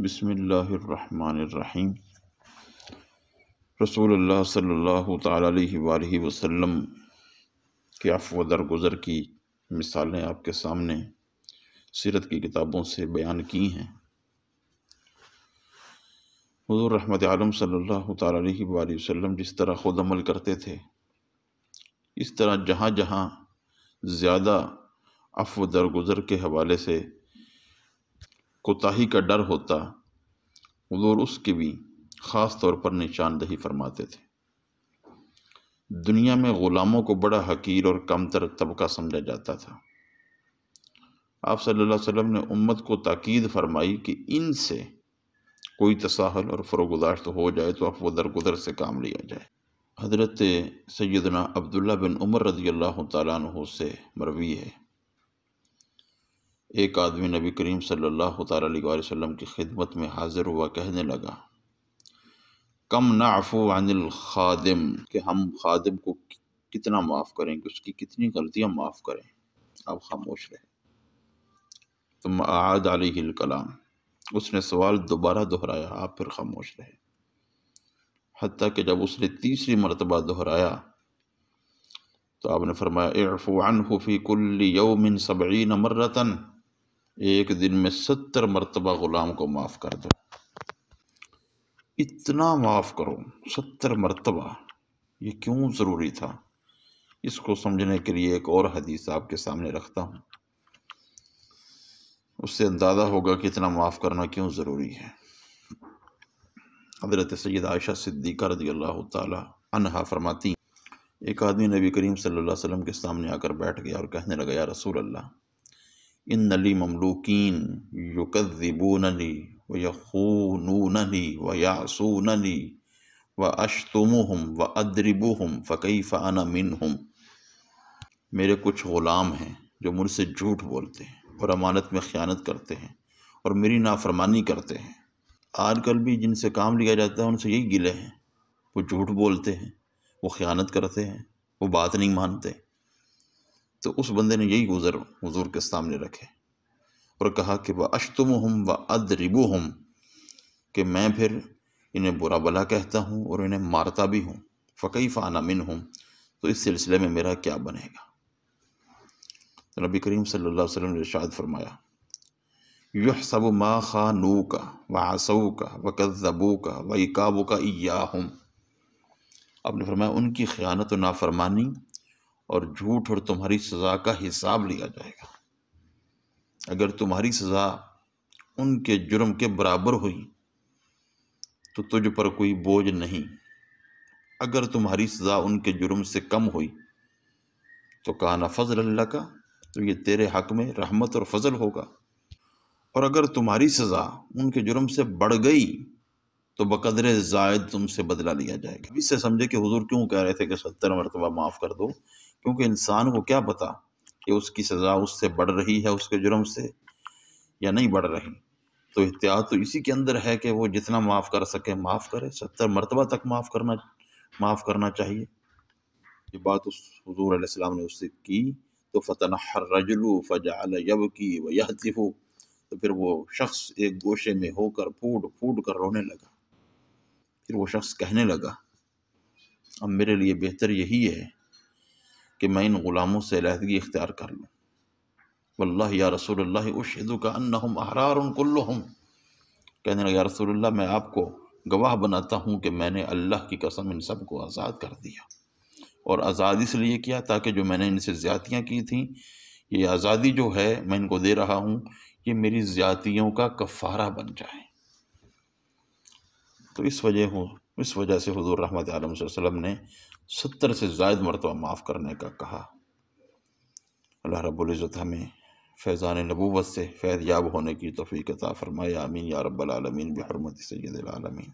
بسم اللہ الرحمن الرحیم رسول اللہ صلی اللہ تعالیٰ علیہ وآلہ وسلم کے عفو درگزر کی مثالیں آپ کے سامنے سیرت کی کتابوں سے بیان کی ہیں حضور رحمت عالم صلی اللہ تعالیٰ علیہ وآلہ وسلم جس طرح خود عمل کرتے تھے اس طرح جہاں جہاں زیادہ عفو درگزر کے حوالے سے کوتاہی کا ڈر ہوتا حضور اس کی بھی خاص طور پر نشاندہی فرماتے تھے دنیا میں غلاموں کو بڑا حقیر اور کمتر طبقہ سمجھا جاتا تھا آپ صلی اللہ علیہ وسلم نے امت کو تاکید فرمائی کہ ان سے کوئی تساہل اور فروغداشت ہو جائے تو آپ وہ درگزر سے کام لیا جائے حضرت سیدنا عبداللہ بن عمر رضی اللہ تعالیٰ عنہ سے مروی ہے ایک آدمی نبی کریم صلی اللہ تعالیٰ علیہ وآلہ وسلم کی خدمت میں حاضر ہوا کہنے لگا کم نعفو عن الخادم کہ ہم خادم کو کتنا معاف کریں کہ اس کی کتنی غلطیاں معاف کریں آپ خاموش رہے تم اعاد علیہ الکلام اس نے سوال دوبارہ دہرایا آپ پھر خاموش رہے حتیٰ کہ جب اس نے تیسری مرتبہ دہرایا تو آپ نے فرمایا اعفو عنہ فی کل یوم سبعین مرتن ایک دن میں ستر مرتبہ غلام کو معاف کر دو اتنا معاف کرو ستر مرتبہ یہ کیوں ضروری تھا اس کو سمجھنے کے لیے ایک اور حدیث آپ کے سامنے رکھتا ہوں اس سے اندازہ ہوگا کہ اتنا معاف کرنا کیوں ضروری ہے حضرت سید عائشہ صدیقہ رضی اللہ تعالی عنہا فرماتی ایک آدمی نبی کریم صلی اللہ علیہ وسلم کے سامنے آ کر بیٹھ گیا اور کہنے لگا یا رسول اللہ ان علی مملوکین یوکبو نلی و یو نو نلی و یاسو و اشتوم و میرے کچھ غلام ہیں جو مجھ سے جھوٹ بولتے ہیں اور امانت میں خیانت کرتے ہیں اور میری نافرمانی کرتے ہیں آج کل بھی جن سے کام لیا جاتا ہے ان سے یہی گلے ہیں وہ جھوٹ بولتے ہیں وہ خیانت کرتے ہیں وہ بات نہیں مانتے تو اس بندے نے یہی گزر حضور کے سامنے رکھے اور کہا کہ وہ اشتم ہم و ادربو کہ میں پھر انہیں برا بلا کہتا ہوں اور انہیں مارتا بھی ہوں فقی من ہوں تو اس سلسلے میں میرا کیا بنے گا نبی کریم صلی اللہ علیہ وسلم نے شاد فرمایا یہ سب ما خا نو کا و آسو کا و ودبو کا و اکابو کا یا ہوں نے فرمایا ان کی خیانت و نافرمانی اور جھوٹ اور تمہاری سزا کا حساب لیا جائے گا اگر تمہاری سزا ان کے جرم کے برابر ہوئی تو تجھ پر کوئی بوجھ نہیں اگر تمہاری سزا ان کے جرم سے کم ہوئی تو کہانا فضل اللہ کا تو یہ تیرے حق میں رحمت اور فضل ہوگا اور اگر تمہاری سزا ان کے جرم سے بڑھ گئی تو بقدر زائد تم سے بدلہ لیا جائے گا اس سے سمجھے کہ حضور کیوں کہہ رہے تھے کہ ستر مرتبہ معاف کر دو کیونکہ انسان کو کیا پتا کہ اس کی سزا اس سے بڑھ رہی ہے اس کے جرم سے یا نہیں بڑھ رہی تو احتیاط تو اسی کے اندر ہے کہ وہ جتنا معاف کر سکے معاف کرے ستر مرتبہ تک معاف کرنا معاف کرنا چاہیے یہ بات اس حضور علیہ السلام نے اس سے کی تو فتح رجلو فجا کی و یا تو پھر وہ شخص ایک گوشے میں ہو کر پھوٹ پھوٹ کر رونے لگا پھر وہ شخص کہنے لگا اب میرے لیے بہتر یہی ہے کہ میں ان غلاموں سے علیحدگی اختیار کر لوں واللہ یا رسول اللہ اشہدو کا انہم ان کو کہنے لگا یا رسول اللہ میں آپ کو گواہ بناتا ہوں کہ میں نے اللہ کی قسم ان سب کو آزاد کر دیا اور آزاد اس لیے کیا تاکہ جو میں نے ان سے زیادتیاں کی تھیں یہ آزادی جو ہے میں ان کو دے رہا ہوں یہ میری زیادتیوں کا کفارہ بن جائے تو اس وجہ ہو اس وجہ سے حضور رحمت عالم صلی اللہ علیہ وسلم نے ستر سے زائد مرتبہ معاف کرنے کا کہا اللہ رب العزت ہمیں فیضان نبوت سے فیض یاب ہونے کی توفیق عطا فرمائے آمین یا رب العالمین بحرمت سید العالمین